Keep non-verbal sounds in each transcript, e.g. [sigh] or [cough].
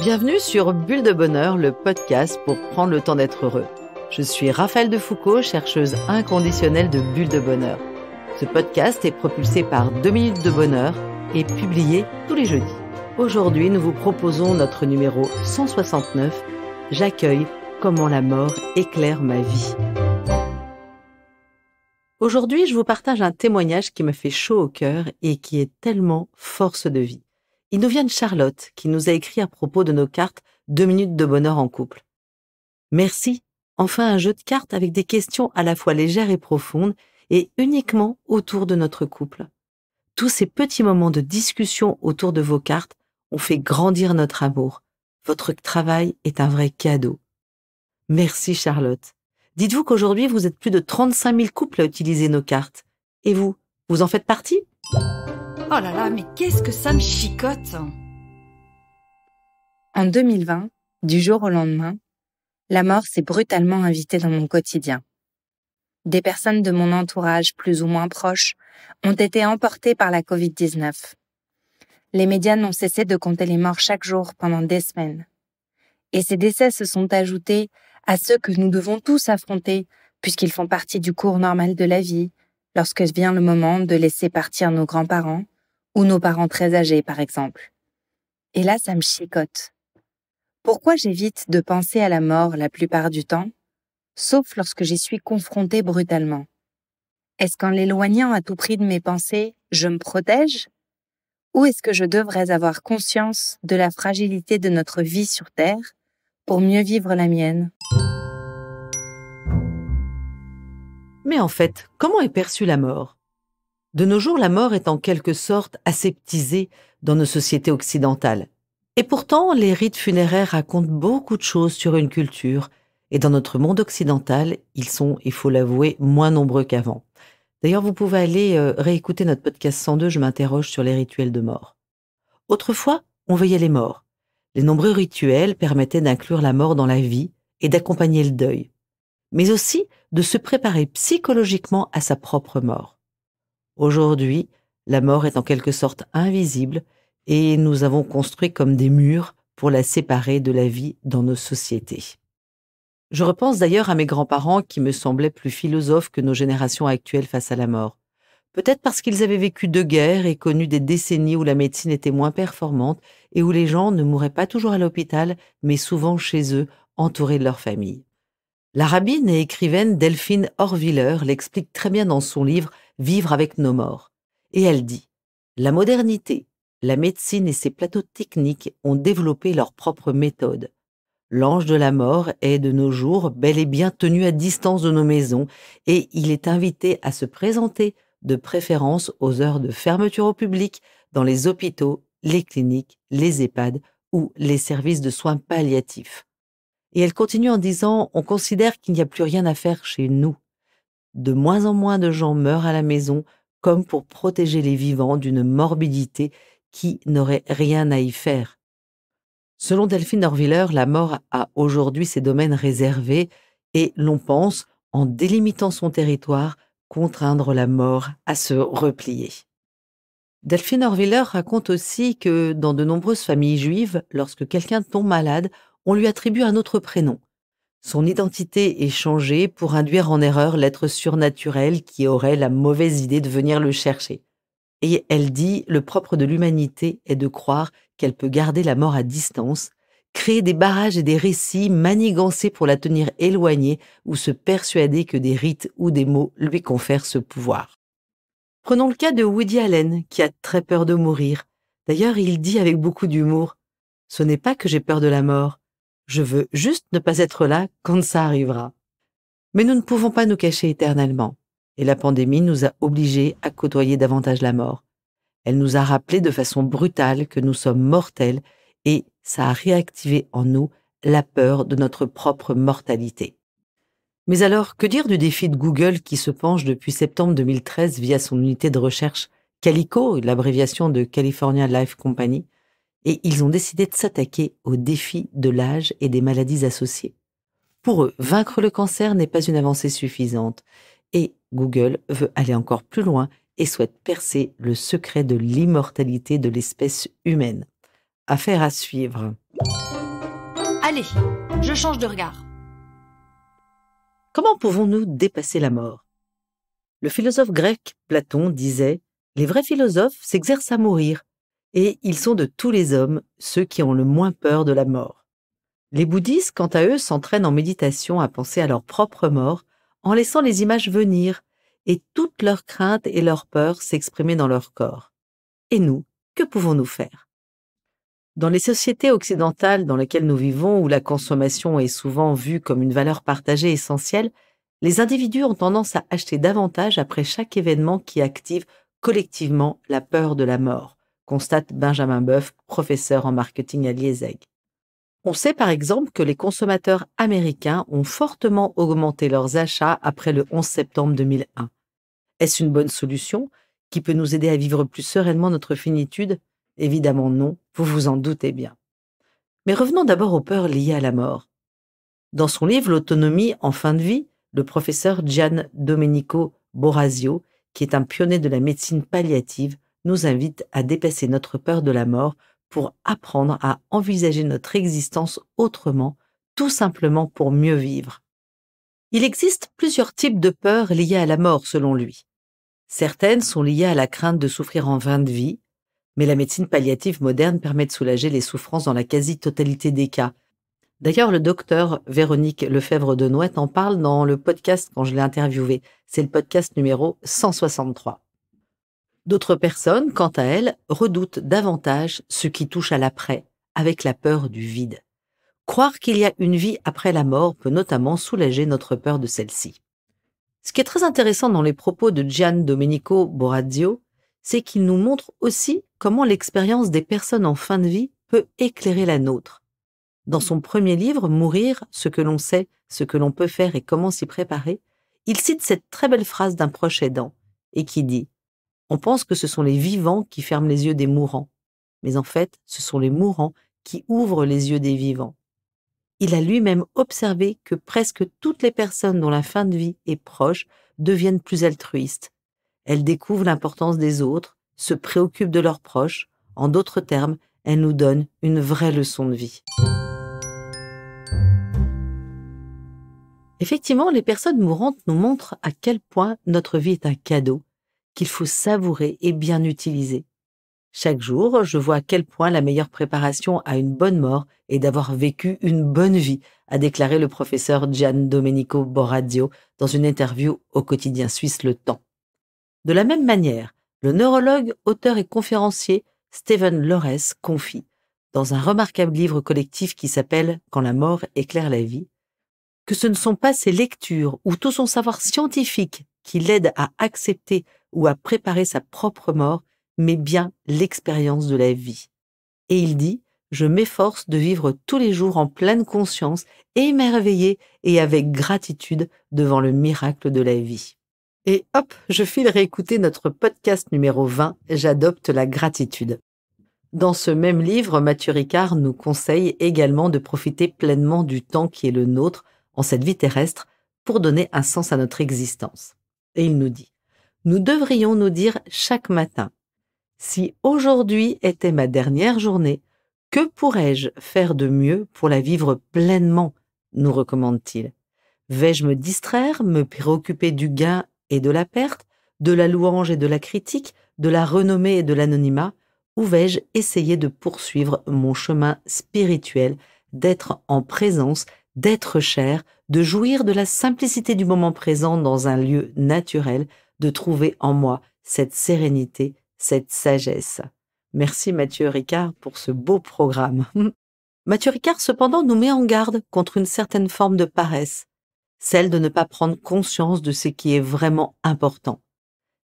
Bienvenue sur Bulle de Bonheur, le podcast pour prendre le temps d'être heureux. Je suis Raphaël de Foucault, chercheuse inconditionnelle de Bulle de Bonheur. Ce podcast est propulsé par 2 minutes de bonheur et publié tous les jeudis. Aujourd'hui, nous vous proposons notre numéro 169, J'accueille comment la mort éclaire ma vie. Aujourd'hui, je vous partage un témoignage qui me fait chaud au cœur et qui est tellement force de vie il nous vient de Charlotte, qui nous a écrit à propos de nos cartes Deux minutes de bonheur en couple. Merci, enfin un jeu de cartes avec des questions à la fois légères et profondes, et uniquement autour de notre couple. Tous ces petits moments de discussion autour de vos cartes ont fait grandir notre amour. Votre travail est un vrai cadeau. Merci Charlotte. Dites-vous qu'aujourd'hui, vous êtes plus de 35 000 couples à utiliser nos cartes. Et vous, vous en faites partie Oh là là, mais qu'est-ce que ça me chicote En 2020, du jour au lendemain, la mort s'est brutalement invitée dans mon quotidien. Des personnes de mon entourage plus ou moins proches ont été emportées par la Covid-19. Les médias n'ont cessé de compter les morts chaque jour pendant des semaines. Et ces décès se sont ajoutés à ceux que nous devons tous affronter, puisqu'ils font partie du cours normal de la vie, lorsque vient le moment de laisser partir nos grands-parents, ou nos parents très âgés, par exemple. Et là, ça me chicote. Pourquoi j'évite de penser à la mort la plupart du temps, sauf lorsque j'y suis confrontée brutalement Est-ce qu'en l'éloignant à tout prix de mes pensées, je me protège Ou est-ce que je devrais avoir conscience de la fragilité de notre vie sur Terre pour mieux vivre la mienne Mais en fait, comment est perçue la mort de nos jours, la mort est en quelque sorte aseptisée dans nos sociétés occidentales. Et pourtant, les rites funéraires racontent beaucoup de choses sur une culture, et dans notre monde occidental, ils sont, il faut l'avouer, moins nombreux qu'avant. D'ailleurs, vous pouvez aller euh, réécouter notre podcast 102, je m'interroge sur les rituels de mort. Autrefois, on veillait les morts. Les nombreux rituels permettaient d'inclure la mort dans la vie et d'accompagner le deuil, mais aussi de se préparer psychologiquement à sa propre mort. Aujourd'hui, la mort est en quelque sorte invisible et nous avons construit comme des murs pour la séparer de la vie dans nos sociétés. Je repense d'ailleurs à mes grands-parents qui me semblaient plus philosophes que nos générations actuelles face à la mort. Peut-être parce qu'ils avaient vécu deux guerres et connu des décennies où la médecine était moins performante et où les gens ne mouraient pas toujours à l'hôpital, mais souvent chez eux, entourés de leur famille. La rabbine et écrivaine Delphine Horviller l'explique très bien dans son livre Vivre avec nos morts. Et elle dit, la modernité, la médecine et ses plateaux techniques ont développé leurs propres méthodes. L'ange de la mort est de nos jours bel et bien tenu à distance de nos maisons et il est invité à se présenter de préférence aux heures de fermeture au public dans les hôpitaux, les cliniques, les EHPAD ou les services de soins palliatifs. Et elle continue en disant On considère qu'il n'y a plus rien à faire chez nous de moins en moins de gens meurent à la maison, comme pour protéger les vivants d'une morbidité qui n'aurait rien à y faire. Selon Delphine Orwiller, la mort a aujourd'hui ses domaines réservés et l'on pense, en délimitant son territoire, contraindre la mort à se replier. Delphine Orwiller raconte aussi que dans de nombreuses familles juives, lorsque quelqu'un tombe malade, on lui attribue un autre prénom. Son identité est changée pour induire en erreur l'être surnaturel qui aurait la mauvaise idée de venir le chercher. Et elle dit, le propre de l'humanité est de croire qu'elle peut garder la mort à distance, créer des barrages et des récits manigancés pour la tenir éloignée ou se persuader que des rites ou des mots lui confèrent ce pouvoir. Prenons le cas de Woody Allen, qui a très peur de mourir. D'ailleurs, il dit avec beaucoup d'humour, Ce n'est pas que j'ai peur de la mort, je veux juste ne pas être là quand ça arrivera. Mais nous ne pouvons pas nous cacher éternellement. Et la pandémie nous a obligés à côtoyer davantage la mort. Elle nous a rappelé de façon brutale que nous sommes mortels et ça a réactivé en nous la peur de notre propre mortalité. Mais alors, que dire du défi de Google qui se penche depuis septembre 2013 via son unité de recherche Calico, l'abréviation de California Life Company, et ils ont décidé de s'attaquer aux défis de l'âge et des maladies associées. Pour eux, vaincre le cancer n'est pas une avancée suffisante, et Google veut aller encore plus loin et souhaite percer le secret de l'immortalité de l'espèce humaine. Affaire à suivre. Allez, je change de regard. Comment pouvons-nous dépasser la mort Le philosophe grec Platon disait Les vrais philosophes s'exercent à mourir, et ils sont de tous les hommes ceux qui ont le moins peur de la mort. Les bouddhistes, quant à eux, s'entraînent en méditation à penser à leur propre mort, en laissant les images venir, et toutes leurs craintes et leurs peurs s'exprimer dans leur corps. Et nous, que pouvons-nous faire Dans les sociétés occidentales dans lesquelles nous vivons, où la consommation est souvent vue comme une valeur partagée essentielle, les individus ont tendance à acheter davantage après chaque événement qui active collectivement la peur de la mort constate Benjamin Boeuf, professeur en marketing à Lieseg. On sait par exemple que les consommateurs américains ont fortement augmenté leurs achats après le 11 septembre 2001. Est-ce une bonne solution qui peut nous aider à vivre plus sereinement notre finitude Évidemment non, vous vous en doutez bien. Mais revenons d'abord aux peurs liées à la mort. Dans son livre L'autonomie en fin de vie, le professeur Gian Domenico Borasio, qui est un pionnier de la médecine palliative, nous invite à dépasser notre peur de la mort pour apprendre à envisager notre existence autrement, tout simplement pour mieux vivre. Il existe plusieurs types de peurs liées à la mort selon lui. Certaines sont liées à la crainte de souffrir en vain de vie, mais la médecine palliative moderne permet de soulager les souffrances dans la quasi-totalité des cas. D'ailleurs, le docteur Véronique Lefebvre de en parle dans le podcast quand je l'ai interviewé. C'est le podcast numéro 163. D'autres personnes, quant à elles, redoutent davantage ce qui touche à l'après, avec la peur du vide. Croire qu'il y a une vie après la mort peut notamment soulager notre peur de celle-ci. Ce qui est très intéressant dans les propos de Gian Domenico Borazzio, c'est qu'il nous montre aussi comment l'expérience des personnes en fin de vie peut éclairer la nôtre. Dans son premier livre, Mourir, ce que l'on sait, ce que l'on peut faire et comment s'y préparer, il cite cette très belle phrase d'un proche aidant, et qui dit on pense que ce sont les vivants qui ferment les yeux des mourants, mais en fait, ce sont les mourants qui ouvrent les yeux des vivants. Il a lui-même observé que presque toutes les personnes dont la fin de vie est proche deviennent plus altruistes. Elles découvrent l'importance des autres, se préoccupent de leurs proches, en d'autres termes, elles nous donnent une vraie leçon de vie. Effectivement, les personnes mourantes nous montrent à quel point notre vie est un cadeau qu'il faut savourer et bien utiliser. Chaque jour, je vois à quel point la meilleure préparation à une bonne mort est d'avoir vécu une bonne vie, a déclaré le professeur Gian Domenico Borradio dans une interview au quotidien suisse Le Temps. De la même manière, le neurologue, auteur et conférencier Stephen Lores confie, dans un remarquable livre collectif qui s'appelle Quand la mort éclaire la vie, que ce ne sont pas ses lectures ou tout son savoir scientifique qui l'aident à accepter ou à préparer sa propre mort, mais bien l'expérience de la vie. Et il dit, je m'efforce de vivre tous les jours en pleine conscience, émerveillé et avec gratitude devant le miracle de la vie. Et hop, je file réécouter notre podcast numéro 20, J'adopte la gratitude. Dans ce même livre, Mathieu Ricard nous conseille également de profiter pleinement du temps qui est le nôtre en cette vie terrestre pour donner un sens à notre existence. Et il nous dit nous devrions nous dire chaque matin, si aujourd'hui était ma dernière journée, que pourrais-je faire de mieux pour la vivre pleinement nous recommande-t-il. Vais-je me distraire, me préoccuper du gain et de la perte, de la louange et de la critique, de la renommée et de l'anonymat, ou vais-je essayer de poursuivre mon chemin spirituel, d'être en présence, d'être cher, de jouir de la simplicité du moment présent dans un lieu naturel, de trouver en moi cette sérénité, cette sagesse. Merci Mathieu Ricard pour ce beau programme. [laughs] Mathieu Ricard cependant nous met en garde contre une certaine forme de paresse, celle de ne pas prendre conscience de ce qui est vraiment important.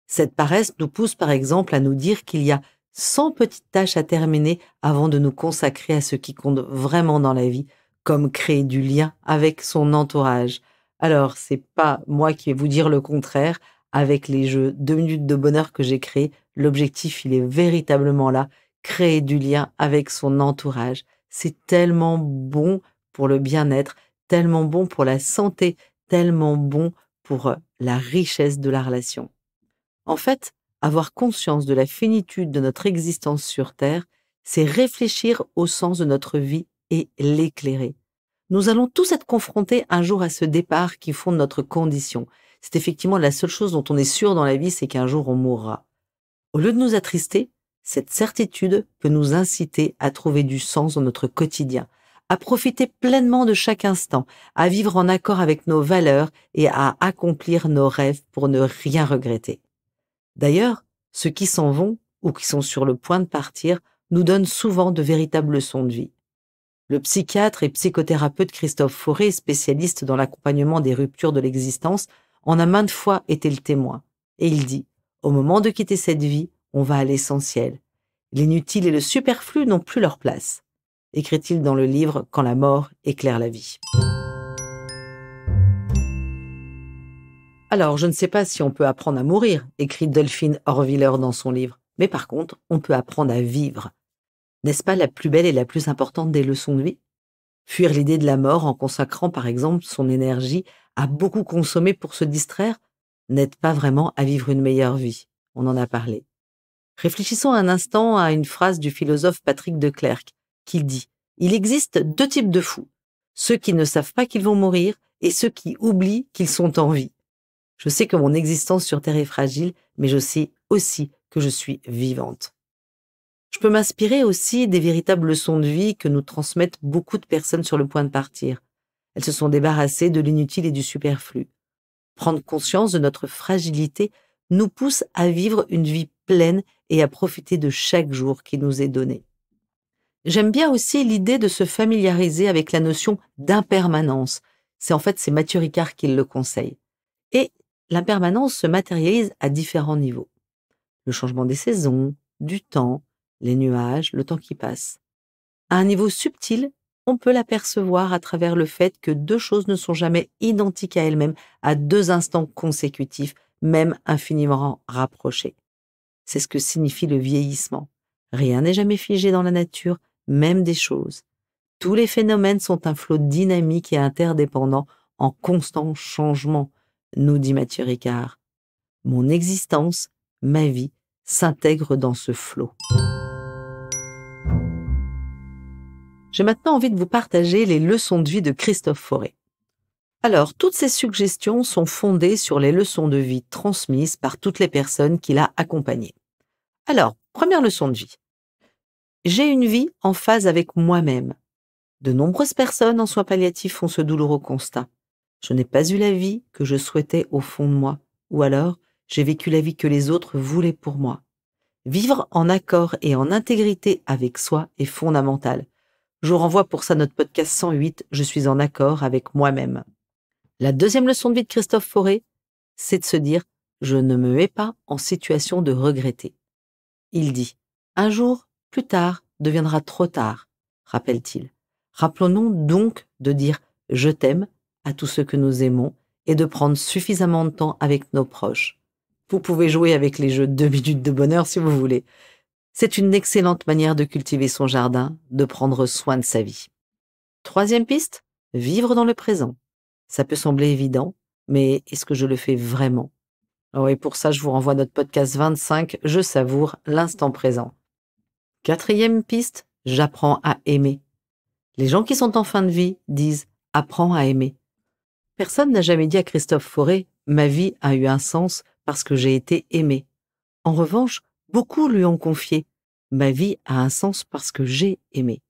Cette paresse nous pousse par exemple à nous dire qu'il y a 100 petites tâches à terminer avant de nous consacrer à ce qui compte vraiment dans la vie, comme créer du lien avec son entourage. Alors, c'est pas moi qui vais vous dire le contraire, avec les jeux deux minutes de bonheur que j'ai créés. L'objectif, il est véritablement là, créer du lien avec son entourage. C'est tellement bon pour le bien-être, tellement bon pour la santé, tellement bon pour euh, la richesse de la relation. En fait, avoir conscience de la finitude de notre existence sur Terre, c'est réfléchir au sens de notre vie et l'éclairer. Nous allons tous être confrontés un jour à ce départ qui fonde notre condition, c'est effectivement la seule chose dont on est sûr dans la vie, c'est qu'un jour on mourra. Au lieu de nous attrister, cette certitude peut nous inciter à trouver du sens dans notre quotidien, à profiter pleinement de chaque instant, à vivre en accord avec nos valeurs et à accomplir nos rêves pour ne rien regretter. D'ailleurs, ceux qui s'en vont ou qui sont sur le point de partir nous donnent souvent de véritables leçons de vie. Le psychiatre et psychothérapeute Christophe Fauré, spécialiste dans l'accompagnement des ruptures de l'existence, en a maintes fois été le témoin. Et il dit, au moment de quitter cette vie, on va à l'essentiel. L'inutile et le superflu n'ont plus leur place, écrit-il dans le livre Quand la mort éclaire la vie. Alors, je ne sais pas si on peut apprendre à mourir, écrit Delphine Horviller dans son livre, mais par contre, on peut apprendre à vivre. N'est-ce pas la plus belle et la plus importante des leçons de vie Fuir l'idée de la mort en consacrant par exemple son énergie à beaucoup consommer pour se distraire n'aide pas vraiment à vivre une meilleure vie. On en a parlé. Réfléchissons un instant à une phrase du philosophe Patrick de Clercq qui dit Il existe deux types de fous, ceux qui ne savent pas qu'ils vont mourir et ceux qui oublient qu'ils sont en vie. Je sais que mon existence sur Terre est fragile, mais je sais aussi que je suis vivante. Je peux m'inspirer aussi des véritables leçons de vie que nous transmettent beaucoup de personnes sur le point de partir. Elles se sont débarrassées de l'inutile et du superflu. Prendre conscience de notre fragilité nous pousse à vivre une vie pleine et à profiter de chaque jour qui nous est donné. J'aime bien aussi l'idée de se familiariser avec la notion d'impermanence. C'est en fait c'est Mathieu Ricard qui le conseille. Et l'impermanence se matérialise à différents niveaux. Le changement des saisons, du temps, les nuages, le temps qui passe. À un niveau subtil, on peut l'apercevoir à travers le fait que deux choses ne sont jamais identiques à elles-mêmes à deux instants consécutifs, même infiniment rapprochés. C'est ce que signifie le vieillissement. Rien n'est jamais figé dans la nature, même des choses. Tous les phénomènes sont un flot dynamique et interdépendant en constant changement, nous dit Mathieu Ricard. Mon existence, ma vie, s'intègre dans ce flot. j'ai maintenant envie de vous partager les leçons de vie de Christophe Forêt. Alors, toutes ces suggestions sont fondées sur les leçons de vie transmises par toutes les personnes qu'il a accompagnées. Alors, première leçon de vie. J'ai une vie en phase avec moi-même. De nombreuses personnes en soins palliatifs font ce douloureux constat. Je n'ai pas eu la vie que je souhaitais au fond de moi, ou alors j'ai vécu la vie que les autres voulaient pour moi. Vivre en accord et en intégrité avec soi est fondamental je vous renvoie pour ça notre podcast 108, Je suis en accord avec moi-même. La deuxième leçon de vie de Christophe Forêt, c'est de se dire Je ne me mets pas en situation de regretter. Il dit Un jour, plus tard, deviendra trop tard, rappelle-t-il. Rappelons-nous donc de dire Je t'aime à tous ceux que nous aimons et de prendre suffisamment de temps avec nos proches. Vous pouvez jouer avec les jeux Deux minutes de bonheur si vous voulez. C'est une excellente manière de cultiver son jardin, de prendre soin de sa vie. Troisième piste, vivre dans le présent. Ça peut sembler évident, mais est-ce que je le fais vraiment oh, ah Et pour ça, je vous renvoie notre podcast 25, Je savoure l'instant présent. Quatrième piste, j'apprends à aimer. Les gens qui sont en fin de vie disent apprends à aimer. Personne n'a jamais dit à Christophe Fauré ma vie a eu un sens parce que j'ai été aimé. En revanche, Beaucoup lui ont confié Ma vie a un sens parce que j'ai aimé.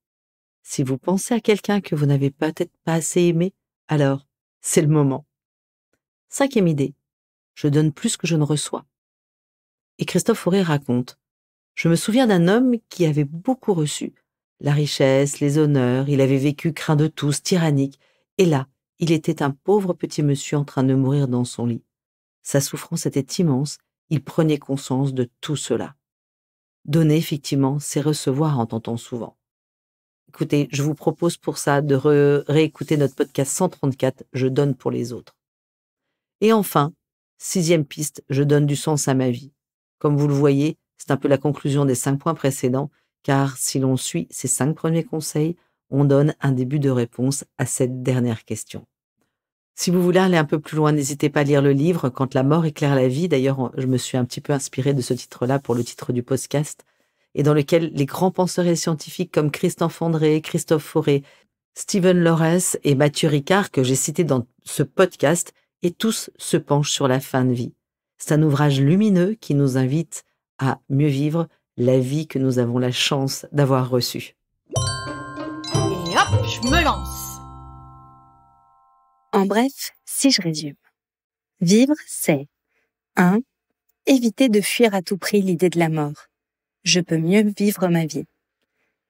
Si vous pensez à quelqu'un que vous n'avez peut-être pas assez aimé, alors c'est le moment. Cinquième idée. Je donne plus que je ne reçois. Et Christophe Auré raconte Je me souviens d'un homme qui avait beaucoup reçu. La richesse, les honneurs, il avait vécu craint de tous, tyrannique. Et là, il était un pauvre petit monsieur en train de mourir dans son lit. Sa souffrance était immense il prenait conscience de tout cela. Donner, effectivement, c'est recevoir, entend-on souvent. Écoutez, je vous propose pour ça de réécouter notre podcast 134, Je donne pour les autres. Et enfin, sixième piste, je donne du sens à ma vie. Comme vous le voyez, c'est un peu la conclusion des cinq points précédents, car si l'on suit ces cinq premiers conseils, on donne un début de réponse à cette dernière question. Si vous voulez aller un peu plus loin, n'hésitez pas à lire le livre Quand la mort éclaire la vie. D'ailleurs, je me suis un petit peu inspiré de ce titre-là pour le titre du podcast, et dans lequel les grands penseurs et scientifiques comme Christophe André, Christophe Fauré, Stephen Lawrence et Mathieu Ricard, que j'ai cités dans ce podcast, et tous se penchent sur la fin de vie. C'est un ouvrage lumineux qui nous invite à mieux vivre la vie que nous avons la chance d'avoir reçue. Et hop, je me lance en bref, si je résume, vivre, c'est 1. Éviter de fuir à tout prix l'idée de la mort. Je peux mieux vivre ma vie.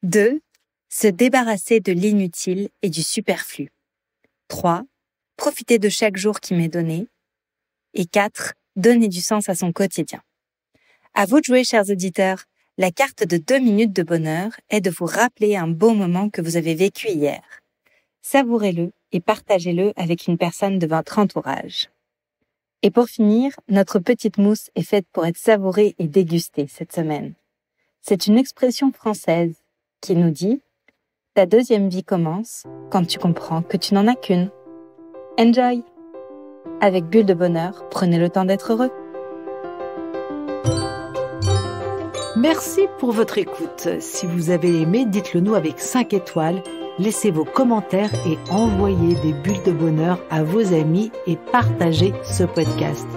2. Se débarrasser de l'inutile et du superflu. 3. Profiter de chaque jour qui m'est donné. Et 4. Donner du sens à son quotidien. À vous de jouer, chers auditeurs. La carte de deux minutes de bonheur est de vous rappeler un beau moment que vous avez vécu hier. Savourez-le et partagez-le avec une personne de votre entourage. Et pour finir, notre petite mousse est faite pour être savourée et dégustée cette semaine. C'est une expression française qui nous dit Ta deuxième vie commence quand tu comprends que tu n'en as qu'une. Enjoy Avec Bulle de Bonheur, prenez le temps d'être heureux. Merci pour votre écoute. Si vous avez aimé, dites-le nous avec 5 étoiles laissez vos commentaires et envoyez des bulles de bonheur à vos amis et partagez ce podcast.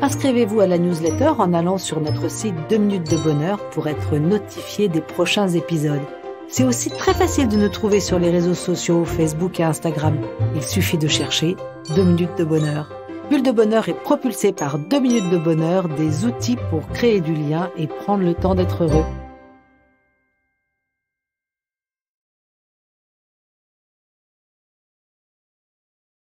Inscrivez-vous à la newsletter en allant sur notre site 2 minutes de bonheur pour être notifié des prochains épisodes. C'est aussi très facile de nous trouver sur les réseaux sociaux, Facebook et Instagram. Il suffit de chercher 2 minutes de bonheur. Bulle de bonheur est propulsée par 2 minutes de bonheur, des outils pour créer du lien et prendre le temps d'être heureux.